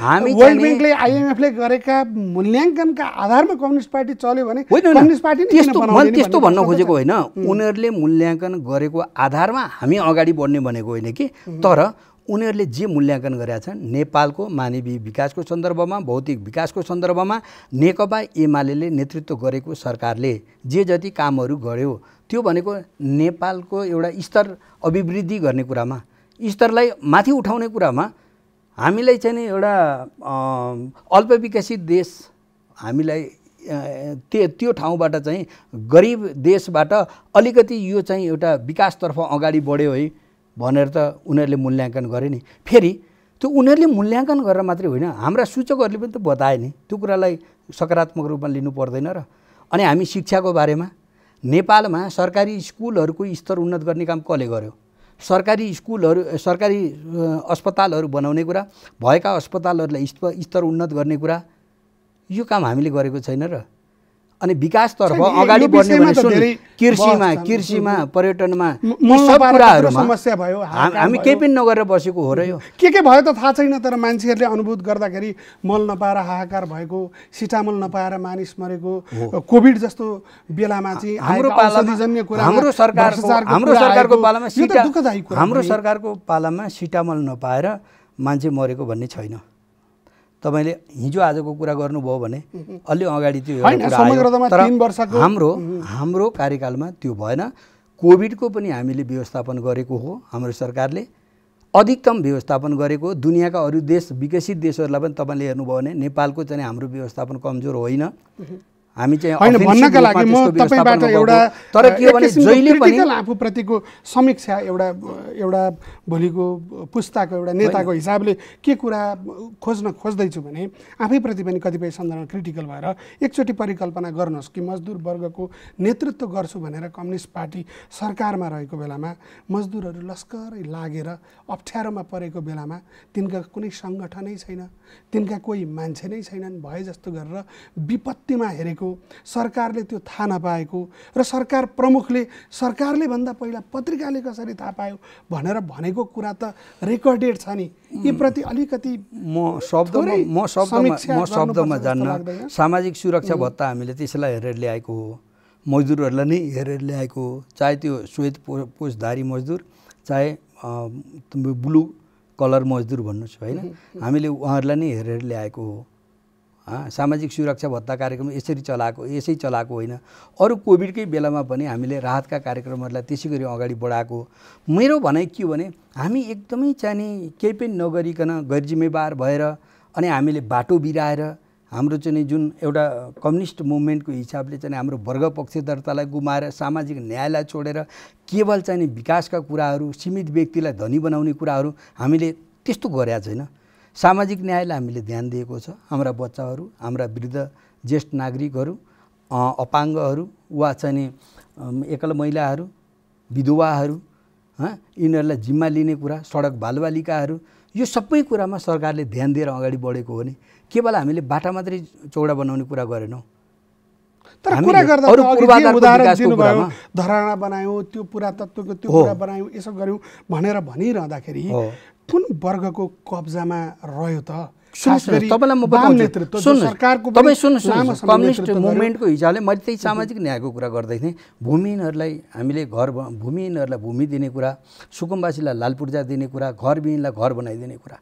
हामी वर्ल्ड ब्याङ्कले आइएमएफले गरेका मूल्याङ्कनका आधारमा कम्युनिस्ट पार्टी चल्यो भने कम्युनिस्ट पार्टी त्यस्तो भन्न खोजेको होइन उनीहरूले मूल्याङ्कन गरेको आधारमा हामी अगाडि बढ्ने भनेको होइन कि तर उनीहरूले जे मूल्याङ्कन गरेका छन् नेपालको मानवीय विकासको सन्दर्भमा भौतिक विकासको सन्दर्भमा नेकपा एमाले नेतृत्व गरेको सरकारले जे जति कामहरू गर्यो त्यो भनेको नेपालको एउटा स्तर अभिवृद्धि गर्ने कुरामा स्तरलाई माथि उठाउने कुरामा हामीलाई चाहिँ नि एउटा अल्पविकसित देश हामीलाई त्यो त्यो ठाउँबाट चाहिँ गरिब देशबाट अलिकति यो चाहिँ एउटा विकासतर्फ अगाडि बढ्यो है भनेर त उनीहरूले मूल्याङ्कन गरे नि फेरि त्यो उनीहरूले मूल्याङ्कन गरेर मात्रै होइन हाम्रा सूचकहरूले पनि त बताए नि त्यो कुरालाई सकारात्मक रूपमा लिनु पर्दैन र अनि हामी शिक्षाको बारेमा नेपालमा सरकारी स्कुलहरूको स्तर उन्नत गर्ने काम कसले गर्यो सरकारी स्कुलहरू सरकारी अस्पतालहरू बनाउने कुरा भएका अस्पतालहरूलाई स्तर उन्नत गर्ने कुरा यो काम हामीले गरेको छैन र अनि विकासतर्फ अगाडि बढ्ने कृषिमा कृषिमा पर्यटनमा समस्या भयो हामी केही पनि नगरेर बसेको हो र यो के के भयो त थाहा छैन तर मान्छेहरूले अनुभूत गर्दाखेरि मल नपाएर हाहाकार भएको सिटामल नपाएर मानिस मरेको कोभिड जस्तो बेलामा चाहिँ हाम्रो हाम्रो सरकारको पालामा हाम्रो सरकारको पालामा सिटामल नपाएर मान्छे मरेको भन्ने छैन तपाईँले हिजो आजको कुरा गर्नुभयो भने अलि अगाडि त्यो तर हाम्रो हाम्रो कार्यकालमा त्यो भएन कोभिडको पनि हामीले व्यवस्थापन गरेको हो हाम्रो सरकारले अधिकतम व्यवस्थापन गरेको दुनियाँका अरू देश विकसित देशहरूलाई पनि तपाईँले हेर्नुभयो भने नेपालको चाहिँ हाम्रो व्यवस्थापन कमजोर होइन हामी चाहिँ भन्नका लागि म तपाईँबाट एउटा तर के भने जहिले पनि आफूप्रतिको समीक्षा एउटा एउटा भोलिको पुस्ताको एउटा नेताको हिसाबले के कुरा खोज्न खोज्दैछु भने आफैप्रति पनि कतिपय सन्दर्भमा क्रिटिकल भएर एकचोटि परिकल्पना गर्नुहोस् कि मजदुर वर्गको नेतृत्व गर्छु भनेर कम्युनिस्ट पार्टी सरकारमा रहेको बेलामा मजदुरहरू लस्करै लागेर अप्ठ्यारोमा परेको बेलामा तिनका कुनै सङ्गठनै छैन तिनका कोही मान्छे नै छैनन् भए जस्तो गरेर विपत्तिमा हेरेको नपाएको सरकारले त्यो थाहा नपाएको र सरकार प्रमुखले सरकारले भन्दा पहिला पत्रिकाले कसरी थाहा पायो भनेर भनेको कुरा त रेकर्डेड छ नि यी प्रति अलिकति म शब्द म शब्दमा म शब्दमा जान्न सामाजिक सुरक्षा भत्ता हामीले त्यसलाई हेरेर ल्याएको हो मजदुरहरूलाई नै हेरेर ल्याएको हो चाहे त्यो श्वेत पो पोषधारी मजदुर चाहे ब्लु कलर मजदुर भन्नुहोस् होइन हामीले उहाँहरूलाई नै हेरेर ल्याएको हो सामाजिक सुरक्षा भत्ता कार्यक्रम यसरी चलाएको यसै चलाएको होइन अरू कोभिडकै बेलामा पनि हामीले राहतका कार्यक्रमहरूलाई त्यसै गरी अगाडि बढाएको मेरो भनाइ के हो भने हामी एकदमै चाहिने केही पनि नगरिकन गैरजिम्मेवार भएर अनि हामीले बाटो बिराएर हाम्रो चाहिँ जुन एउटा कम्युनिस्ट मुभमेन्टको हिसाबले चाहिँ हाम्रो वर्ग पक्षधरतालाई गुमाएर सामाजिक न्यायलाई छोडेर केवल चाहिने विकासका कुराहरू सीमित व्यक्तिलाई धनी बनाउने कुराहरू हामीले त्यस्तो गरेका छैन सामाजिक न्यायलाई हामीले ध्यान दिएको छ हाम्रा बच्चाहरू हाम्रा वृद्ध ज्येष्ठ नागरिकहरू अपाङ्गहरू वा चाहिँ एकल महिलाहरू विधवाहरू यिनीहरूलाई जिम्मा लिने कुरा सडक बालबालिकाहरू यो सबै कुरामा सरकारले ध्यान दिएर अगाडि बढेको हो नि केवल हामीले बाटा मात्रै चौडा बनाउने कुरा गरेनौँ तर बनायौँ त्यो पुरातत्वको त्यो कुरा बनायौँ यसो गऱ्यौँ भनेर भनिरहँदाखेरि कुन वर्गको कब्जामा रह्यो त कम्युनिस्ट मुभमेन्टको हिसाबले मैले त्यही सामाजिक न्यायको कुरा गर्दै थिएँ भूमिहीनहरूलाई हामीले घर भूमिहीनहरूलाई भूमि दिने कुरा सुकुम्बासीलाई पूर्जा दिने कुरा घरविहीनलाई घर बनाइदिने कुरा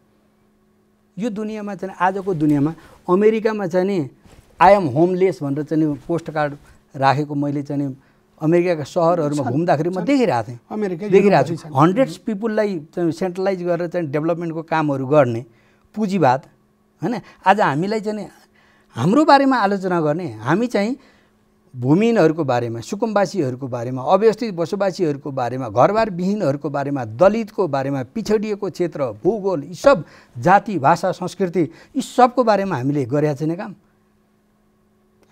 यो दुनियाँमा चाहिँ आजको दुनियाँमा अमेरिकामा चाहिँ नि आइएम होमलेस भनेर चाहिँ पोस्ट कार्ड राखेको मैले चाहिँ अमेरिकाका सहरहरूमा घुम्दाखेरि म देखिरहेको थिएँ अमेरिका देखिरहेको छु हन्ड्रेड्स पिपुललाई सेन्ट्रलाइज गरेर चाहिँ डेभलपमेन्टको कामहरू गर्ने पुँजीवाद होइन आज हामीलाई चाहिँ हाम्रो बारेमा आलोचना गर्ने हामी चाहिँ भूमिहीनहरूको बारेमा सुकुम्बासीहरूको बारेमा अव्यवस्थित बसोबासीहरूको बारेमा घरबार विहीनहरूको बारेमा दलितको बारेमा पिछडिएको क्षेत्र भूगोल यी सब जाति भाषा संस्कृति यी सबको बारेमा हामीले गरेका छैन काम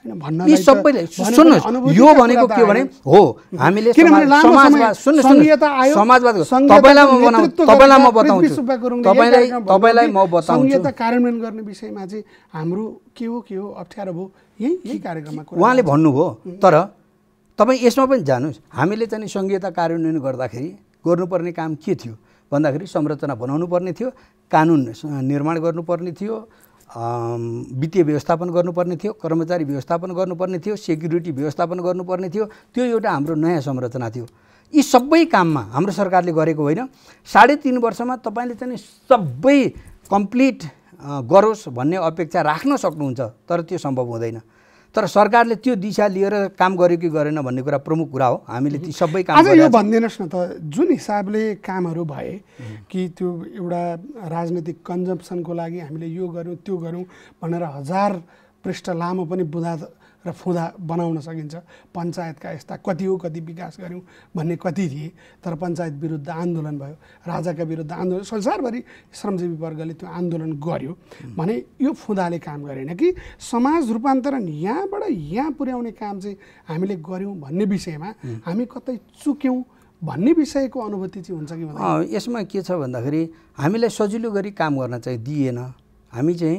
यी सबैले सुन्नुहोस् यो भनेको के भने हो हामीले समाजवाद तपाईँलाई म बनाउँ तपाईँलाई म बताउँछु तपाईँलाई तपाईँलाई म बताउँछु कार्यान्वयन गर्ने विषयमा चाहिँ हाम्रो के हो के हो अप्ठ्यारो भयो यही यही कार्यक्रममा उहाँले भन्नुभयो तर तपाईँ यसमा पनि जानुहोस् हामीले चाहिँ सङ्घीयता कार्यान्वयन गर्दाखेरि गर्नुपर्ने काम के थियो भन्दाखेरि संरचना बनाउनु पर्ने थियो कानुन निर्माण गर्नुपर्ने थियो वित्तीय व्यवस्थापन गर्नुपर्ने थियो कर्मचारी व्यवस्थापन गर्नुपर्ने थियो सेक्युरिटी व्यवस्थापन गर्नुपर्ने थियो त्यो एउटा हाम्रो नयाँ संरचना थियो यी सबै काममा हाम्रो सरकारले गरेको होइन साढे तिन वर्षमा तपाईँले चाहिँ सबै कम्प्लिट गरोस् भन्ने अपेक्षा राख्न सक्नुहुन्छ तर त्यो सम्भव हुँदैन तर सरकारले त्यो दिशा लिएर काम गर्यो कि गरेन भन्ने कुरा प्रमुख कुरा हो हामीले ती सबै काम यो भनिदिनुहोस् न त जुन हिसाबले कामहरू भए कि त्यो एउटा राजनीतिक कन्जम्सनको लागि हामीले यो गऱ्यौँ त्यो गऱ्यौँ भनेर हजार पृष्ठ लामो पनि बुझा र फुदा बनाउन सकिन्छ पञ्चायतका यस्ता कति हो कति विकास गऱ्यौँ भन्ने कति थिए तर पञ्चायत विरुद्ध आन्दोलन भयो राजाका विरुद्ध आन्दोलन संसारभरि श्रमजीवी वर्गले त्यो आन्दोलन गर्यो भने यो फुदाले काम गरेन कि समाज रूपान्तरण यहाँबाट यहाँ पुर्याउने काम चाहिँ हामीले गऱ्यौँ भन्ने विषयमा हामी कतै चुक्यौँ भन्ने विषयको अनुभूति चाहिँ हुन्छ कि यसमा के छ भन्दाखेरि हामीलाई सजिलो गरी काम गर्न चाहिँ दिएन हामी चाहिँ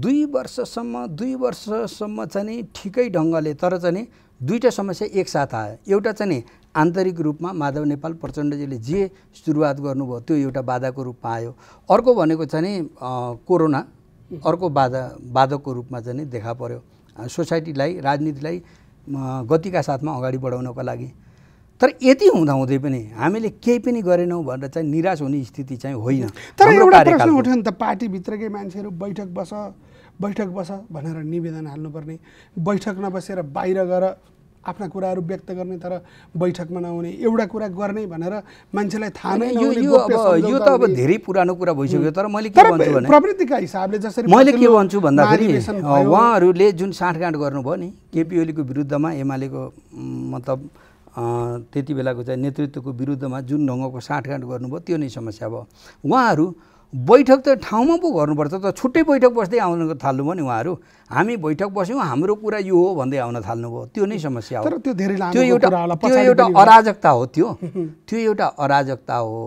दुई वर्षसम्म दुई वर्षसम्म चाहिँ ठिकै ढङ्गले तर चाहिँ दुईवटा समस्या एकसाथ आयो एउटा चाहिँ आन्तरिक रूपमा माधव नेपाल प्रचण्डजीले जे सुरुवात गर्नुभयो त्यो एउटा बाधाको रूपमा आयो अर्को भनेको चाहिँ कोरोना अर्को बाधा बाधकको रूपमा चाहिँ देखा पर्यो सोसाइटीलाई राजनीतिलाई गतिका साथमा अगाडि बढाउनको लागि तर यति हुँदाहुँदै पनि हामीले केही पनि गरेनौँ भनेर चाहिँ निराश हुने स्थिति चाहिँ होइन तर एउटा प्रश्न उठ्यो नि त पार्टीभित्रकै मान्छेहरू बैठक बस बैठक बस भनेर निवेदन हाल्नुपर्ने बैठक नबसेर बाहिर गएर आफ्ना कुराहरू व्यक्त गर्ने तर बैठकमा नहुने एउटा कुरा गर्ने भनेर मान्छेलाई थाहा नै यो यो अब यो त अब धेरै पुरानो कुरा भइसक्यो तर मैले के भन्छु भने प्रवृत्तिका हिसाबले जसरी मैले के भन्छु भन्दाखेरि उहाँहरूले जुन साँठगाँठ गर्नुभयो नि केपी ओलीको विरुद्धमा एमालेको मतलब त्यति बेलाको चाहिँ नेतृत्वको विरुद्धमा जुन ढङ्गको साँठगाँठ गर्नुभयो त्यो नै समस्या भयो उहाँहरू बैठक त ठाउँमा पो गर्नुपर्छ त छुट्टै बैठक बस्दै आउन थाल्नुभयो नि उहाँहरू हामी बैठक बस्यौँ हाम्रो कुरा यो हो भन्दै आउन थाल्नुभयो त्यो नै समस्या हो त्यो धेरै त्यो एउटा त्यो एउटा अराजकता हो त्यो त्यो एउटा अराजकता हो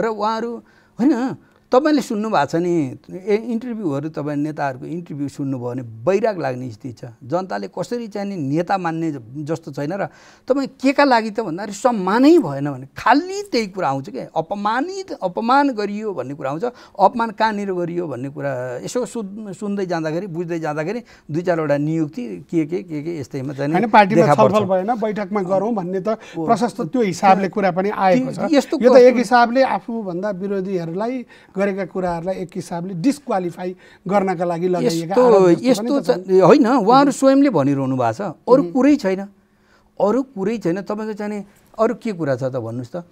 र उहाँहरू होइन तपाईँले भएको छ नि ए इन्टरभ्यूहरू तपाईँ नेताहरूको इन्टरभ्यू सुन्नुभयो भने बैराग लाग्ने स्थिति छ जनताले कसरी चाहिने नेता मान्ने जस्तो छैन र तपाईँ के का लागि त भन्दाखेरि सम्मानै भएन भने खालि त्यही कुरा आउँछ क्या अपमानित अपमान गरियो भन्ने कुरा आउँछ अपमान कहाँनिर गरियो भन्ने कुरा यसो सुन्दै जाँदाखेरि बुझ्दै जाँदाखेरि दुई चारवटा नियुक्ति के के के के यस्तैमा चाहिँ छलफल भएन बैठकमा गरौँ भन्ने त प्रशस्त त्यो हिसाबले कुरा पनि आएको छ यस्तो एक हिसाबले आफूभन्दा विरोधीहरूलाई गरेका कुराहरूलाई एक हिसाबले डिस्क्वालिफाई गर्नका लागि लगाइएका यस्तो होइन उहाँहरू स्वयंले भनिरहनु भएको छ अरू कुरै छैन अरू कुरै छैन तपाईँको जाने अरू के कुरा छ त भन्नुहोस् त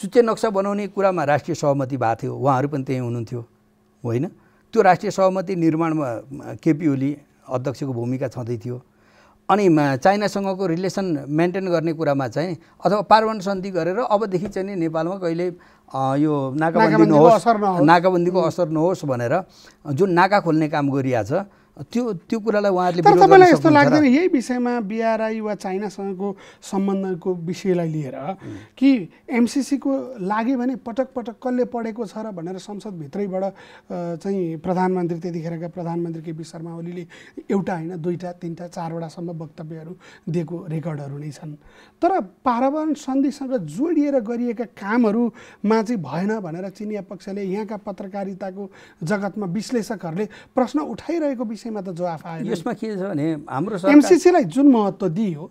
चुच्चे नक्सा बनाउने कुरामा राष्ट्रिय सहमति भएको थियो उहाँहरू पनि त्यहीँ हुनुहुन्थ्यो होइन त्यो राष्ट्रिय सहमति निर्माणमा केपी ओली अध्यक्षको भूमिका छँदै थियो अनि चाइनासँगको रिलेसन मेन्टेन गर्ने कुरामा चाहिँ अथवा पार्वन सन्धि गरेर अबदेखि चाहिँ नेपालमा कहिले यो नाकाबन्दी नहोस् नाकाबन्दीको असर नहोस् भनेर जुन नाका खोल्ने काम गरिरहेछ त्यो त्यो कुरालाई उहाँहरूले तर तपाईँलाई यस्तो लाग्दैन यही विषयमा बिआरआई वा चाइनासँगको सम्बन्धको विषयलाई लिएर कि एमसिसीको लाग्यो भने पटक पटक कसले पढेको छ र भनेर संसदभित्रैबाट चाहिँ प्रधानमन्त्री त्यतिखेरका प्रधानमन्त्री केपी शर्मा ओलीले एउटा होइन दुईवटा तिनवटा चारवटासम्म वक्तव्यहरू दिएको रेकर्डहरू नै छन् तर पारावरण सन्धिसँग जोडिएर गरिएका कामहरूमा चाहिँ भएन भनेर चिनिया पक्षले यहाँका पत्रकारिताको जगतमा विश्लेषकहरूले प्रश्न उठाइरहेको विषय विषयमा त जवाफ आयो यसमा के छ भने हाम्रो एमसिसीलाई जुन महत्त्व दियो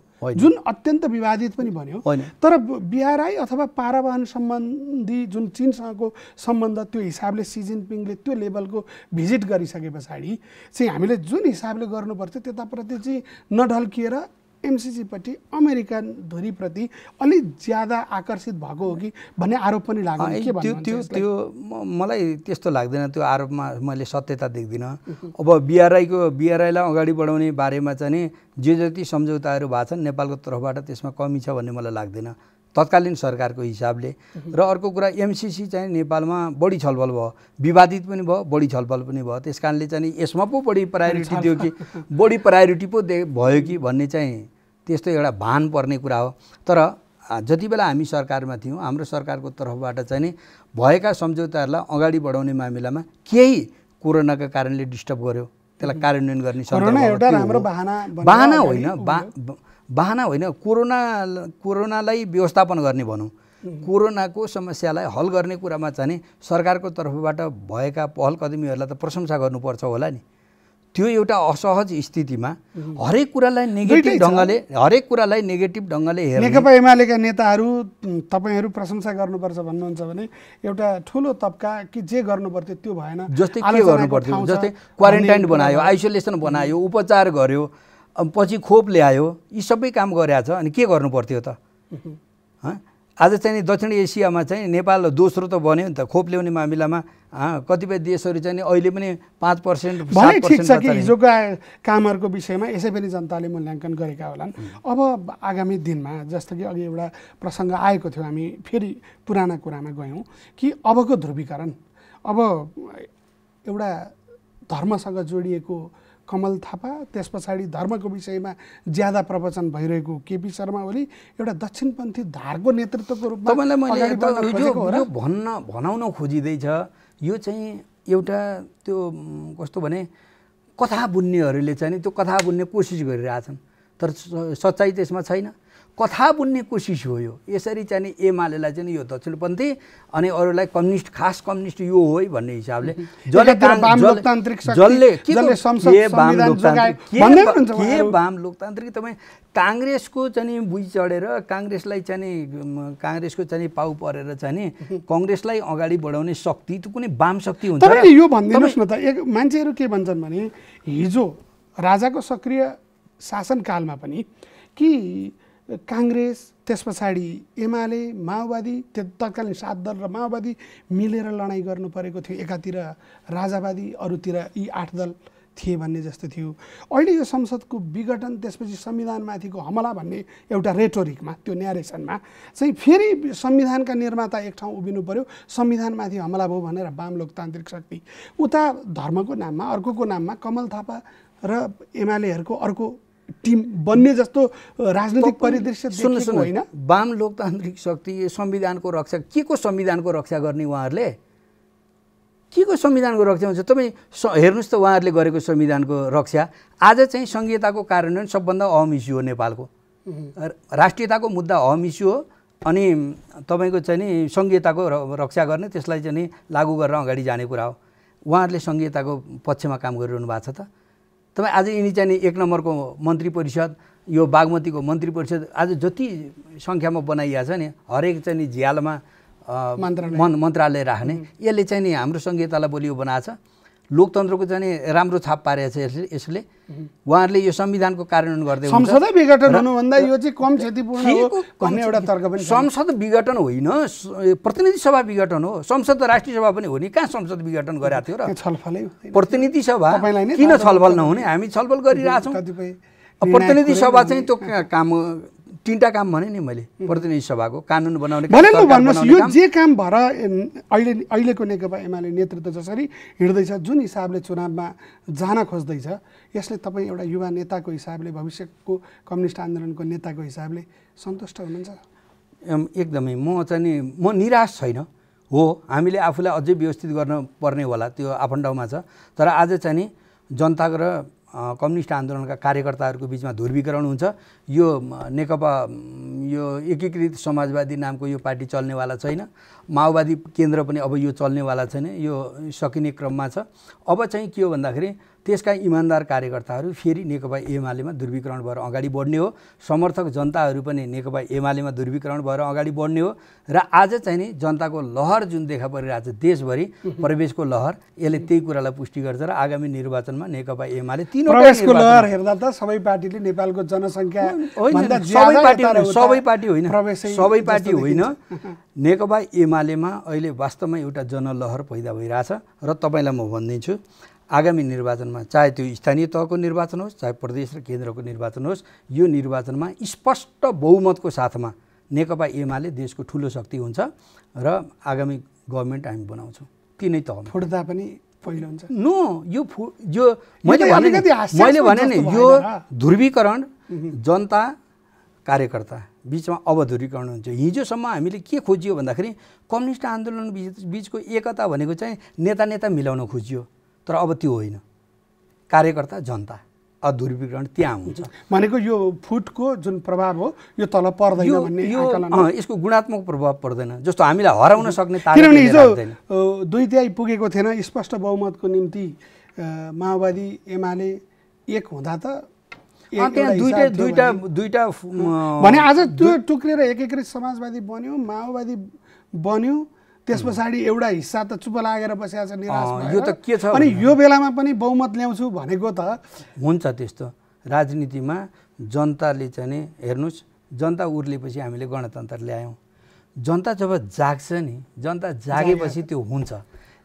जुन अत्यन्त विवादित पनि भन्यो तर बिआरआई अथवा पारावाहन सम्बन्धी जुन चिनसँगको सम्बन्ध त्यो हिसाबले सी जिनपिङले त्यो लेभलको भिजिट गरिसके पछाडि चाहिँ हामीले जुन हिसाबले गर्नुपर्थ्यो त्यताप्रति चाहिँ नढल्किएर एमसिसीपट्टि अमेरिकन धुरीप्रति अलिक ज्यादा आकर्षित भएको हो कि भन्ने आरोप पनि लाग्यो त्यो त्यो त्यो मलाई त्यस्तो लाग्दैन त्यो आरोपमा मैले सत्यता देख्दिनँ अब बिआरआईको बिआरआईलाई अगाडि बढाउने बारेमा चाहिँ जे जति सम्झौताहरू भएको छन् नेपालको तर्फबाट त्यसमा कमी छ भन्ने मलाई लाग्दैन तत्कालीन सरकारको हिसाबले र अर्को कुरा एमसिसी चाहिँ नेपालमा बढी छलफल भयो विवादित पनि भयो बढी छलफल पनि भयो त्यस कारणले चाहिँ यसमा पो बढी प्रायोरिटी दियो कि बढी प्रायोरिटी पो दे भयो कि भन्ने चाहिँ त्यस्तो एउटा भान पर्ने कुरा हो तर जति बेला हामी सरकारमा थियौँ हाम्रो सरकारको तर्फबाट चाहिँ नि भएका सम्झौताहरूलाई अगाडि बढाउने मामिलामा केही कोरोनाका कारणले डिस्टर्ब गर्यो त्यसलाई कार्यान्वयन गर्ने बाहना होइन बा बाहना होइन कोरोना कोरोनालाई व्यवस्थापन गर्ने भनौँ कोरोनाको समस्यालाई हल गर्ने कुरामा चाहिँ सरकारको तर्फबाट भएका पहल कदमीहरूलाई त प्रशंसा गर्नुपर्छ होला नि त्यो एउटा असहज स्थितिमा हरेक कुरालाई नेगेटिभ ढङ्गले हरेक कुरालाई नेगेटिभ ढङ्गले हेर्ने नेकपा एमालेका नेताहरू तपाईँहरू प्रशंसा गर्नुपर्छ भन्नुहुन्छ भने एउटा ठुलो तबका कि जे गर्नु पर्थ्यो त्यो भएन जस्तै के गर्नुपर्थ्यो जस्तै क्वारेन्टाइन बनायो आइसोलेसन बनायो उपचार गर्यो पछि खोप ल्यायो यी सबै काम छ अनि के गर्नु पर्थ्यो त आज चाहिँ दक्षिण एसियामा चाहिँ नेपाल दोस्रो त बन्यो नि त खोप ल्याउने मामिलामा कतिपय देशहरू चाहिँ अहिले पनि पाँच पर्सेन्ट ठिक छ कि हिजोका कामहरूको विषयमा यसै पनि जनताले मूल्याङ्कन गरेका होलान् अब आगामी दिनमा जस्तो कि अघि एउटा प्रसङ्ग आएको थियो हामी फेरि पुराना कुरामा गयौँ कि अबको ध्रुवीकरण अब एउटा धर्मसँग जोडिएको कमल थापा त्यस पछाडि धर्मको विषयमा ज्यादा प्रवचन भइरहेको केपी शर्मा ओली एउटा दक्षिणपन्थी धारको नेतृत्वको रूपमा तपाईँलाई मैले भन्न भनाउन खोजिँदैछ यो चाहिँ एउटा त्यो कस्तो भने कथा बुन्नेहरूले चाहिँ त्यो कथा बुन्ने कोसिस गरिरहेछन् तर सच्चाइ त्यसमा छैन कथा बुन्ने कोसिस हो यो यसरी चाहिँ एमालेलाई चाहिँ यो दक्षिणपन्थी अनि अरूलाई कम्युनिस्ट खास कम्युनिस्ट यो हो भन्ने हिसाबले के वाम लोकतान्त्रिक तपाईँ काङ्ग्रेसको चाहिँ बुइ चढेर काङ्ग्रेसलाई चाहिँ काङ्ग्रेसको चाहिँ पाउ परेर चाहिँ कङ्ग्रेसलाई अगाडि बढाउने शक्ति त कुनै वाम शक्ति हुन्छ यो भनिदिनुहोस् न त एक मान्छेहरू के भन्छन् भने हिजो राजाको सक्रिय शासनकालमा पनि कि काङ्ग्रेस त्यस पछाडि एमाले माओवादी त्यो तत्कालीन सात दल र माओवादी मिलेर लडाइँ गर्नु परेको थियो एकातिर राजावादी अरूतिर यी आठ दल थिए भन्ने जस्तो थियो अहिले यो संसदको विघटन त्यसपछि संविधानमाथिको हमला भन्ने एउटा रेटोरिकमा त्यो न्यारेसनमा चाहिँ फेरि संविधानका निर्माता एक ठाउँ उभिनु पर्यो संविधानमाथि हमला भयो भनेर वाम लोकतान्त्रिक शक्ति उता धर्मको नाममा अर्कोको नाममा कमल थापा र एमालेहरूको अर्को टिम बन्ने जस्तो राजनीतिक परिदृश्य होइन वाम लोकतान्त्रिक शक्ति संविधानको रक्षा के को संविधानको रक्षा गर्ने उहाँहरूले के को संविधानको रक्षा हुन्छ तपाईँ स हेर्नुहोस् त उहाँहरूले गरेको संविधानको रक्षा आज चाहिँ सङ्घीयताको कार्यान्वयन सबभन्दा अहम इस्यु हो नेपालको राष्ट्रियताको मुद्दा अहम इस्यु हो अनि तपाईँको चाहिँ नि सङ्घीयताको रक्षा गर्ने त्यसलाई चाहिँ नि लागू गरेर अगाडि जाने कुरा हो उहाँहरूले सङ्घीयताको पक्षमा काम गरिरहनु भएको छ त तपाईँ आज यिनी चाहिँ एक नम्बरको मन्त्री परिषद यो बागमतीको मन्त्री परिषद आज जति सङ्ख्यामा बनाइएको छ नि हरेक चाहिँ झ्यालमा मन्त्रालय राख्ने यसले चाहिँ नि हाम्रो सङ्घीयतालाई बोलियो बनाएको छ लोकतन्त्रको जाने राम्रो छाप पारेको छ यसले यसले उहाँहरूले यो संविधानको कार्यान्वयन गर्दै संसदै विघटन हुनुभन्दा यो चाहिँ कम क्षतिपूर्ण हो भन्ने एउटा तर्क पनि संसद विघटन होइन प्रतिनिधि सभा विघटन हो संसद त राष्ट्रिय सभा पनि हो नि कहाँ संसद विघटन गरेको थियो र छलफलै प्रतिनिधि सभा किन छलफल नहुने हामी छलफल गरिरहेछौँ प्रतिनिधि सभा चाहिँ त्यो काम तिनवटा काम भने नि मैले प्रतिनिधि सभाको कानुन बनाउने भन्नुहोस् यो जे काम भएर अहिले अहिलेको नेकपा एमाले नेतृत्व जसरी हिँड्दैछ जुन हिसाबले चुनावमा जान खोज्दैछ यसले तपाईँ एउटा युवा नेताको हिसाबले भविष्यको कम्युनिस्ट आन्दोलनको नेताको हिसाबले सन्तुष्ट हुनुहुन्छ एकदमै म चाहिँ नि म निराश छैन हो हामीले आफूलाई अझै व्यवस्थित गर्नुपर्ने होला त्यो आफन्तमा छ तर आज चाहिँ नि जनताको र कम्युनिस्ट आन्दोलनका कार्यकर्ताहरूको बिचमा ध्रुवीकरण हुन्छ यो नेकपा यो एकीकृत समाजवादी नामको यो पार्टी चल्नेवाला छैन माओवादी केन्द्र पनि अब यो चल्नेवाला छैन यो सकिने क्रममा छ अब चाहिँ के हो भन्दाखेरि त्यसका इमान्दार कार्यकर्ताहरू फेरि नेकपा एमालेमा दुर्वीकरण भएर अगाडि बढ्ने हो समर्थक जनताहरू पनि नेकपा एमालेमा दुर्वीकरण भएर अगाडि बढ्ने हो र आज चाहिँ नि जनताको लहर जुन देखा परिरहेको छ देशभरि प्रवेशको लहर यसले त्यही कुरालाई पुष्टि गर्छ र आगामी निर्वाचनमा नेकपा एमाले प्रवेशको लहर हेर्दा त सबै पार्टीले नेपालको जनसङ्ख्या सबै पार्टी सबै पार्टी होइन सबै पार्टी होइन नेकपा एमालेमा अहिले वास्तवमा एउटा जनलहर पैदा भइरहेछ र तपाईँलाई म भनिदिन्छु आगामी निर्वाचनमा चाहे त्यो स्थानीय तहको निर्वाचन होस् चाहे प्रदेश र केन्द्रको निर्वाचन होस् यो निर्वाचनमा स्पष्ट बहुमतको साथमा नेकपा एमाले देशको ठुलो शक्ति हुन्छ र आगामी गभर्मेन्ट हामी बनाउँछौँ तिनै तहमा फुट्दा पनि पहिलो हुन्छ नो यो फु यो मैले भने मैले भने नि यो ध्रुवीकरण जनता कार्यकर्ता बिचमा अवधुरीकरण हुन्छ हिजोसम्म हामीले के खोजियो भन्दाखेरि कम्युनिस्ट आन्दोलन बिच बिचको एकता भनेको चाहिँ नेता नेता मिलाउन खोजियो तर अब त्यो होइन कार्यकर्ता जनता दुर्विकरण त्यहाँ हुन्छ भनेको यो फुटको जुन प्रभाव हो यो तल पर्दैन भन्ने यसको गुणात्मक प्रभाव पर्दैन जस्तो हामीलाई हराउन सक्ने किनभने हिजो दुई तिहाई पुगेको थिएन स्पष्ट बहुमतको निम्ति माओवादी एमाले एक हुँदा त भने आज त्यो टुक्रेर एकीकृत समाजवादी बन्यो माओवादी बन्यो त्यस पछाडि एउटा हिस्सा त चुप लागेर बसेका छ निराश यो त के छ अनि यो बेलामा पनि बहुमत ल्याउँछु भनेको त हुन्छ त्यस्तो राजनीतिमा जनताले चाहिँ हेर्नुहोस् जनता उर्लेपछि हामीले गणतन्त्र ल्यायौँ जनता जब जाग्छ नि जनता जागेपछि त्यो हुन्छ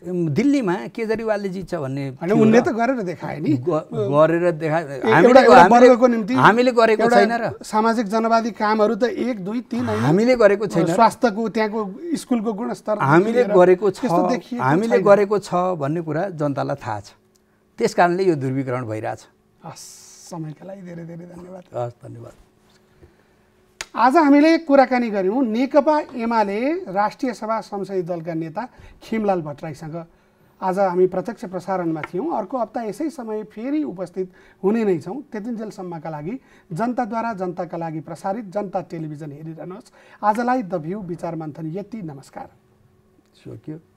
दिल्लीमा केजरीवालले जित्छ भन्ने उनले त गरेर देखाए नि गरेर देखाए हामीले गरेको छैन र सामाजिक जनवादी कामहरू त एक दुई तिन हामीले गरेको छैन स्वास्थ्यको त्यहाँको स्कुलको गुणस्तर हामीले गरेको छ हामीले गरेको छ भन्ने कुरा जनतालाई थाहा छ त्यस कारणले यो ध्रुवीकरण भइरहेछ हस् समयका लागि धेरै धेरै धन्यवाद हस् धन्यवाद आज हामीले कुराकानी गऱ्यौँ नेकपा एमाले राष्ट्रिय सभा संसदीय दलका नेता खिमलाल भट्टराईसँग आज हामी प्रत्यक्ष प्रसारणमा थियौँ अर्को हप्ता यसै समय फेरि उपस्थित हुने नै छौँ त्यतिन्जेलसम्मका लागि जनताद्वारा जनताका लागि प्रसारित जनता टेलिभिजन हेरिरहनुहोस् आजलाई द भ्यू विचार मन्थन यति नमस्कार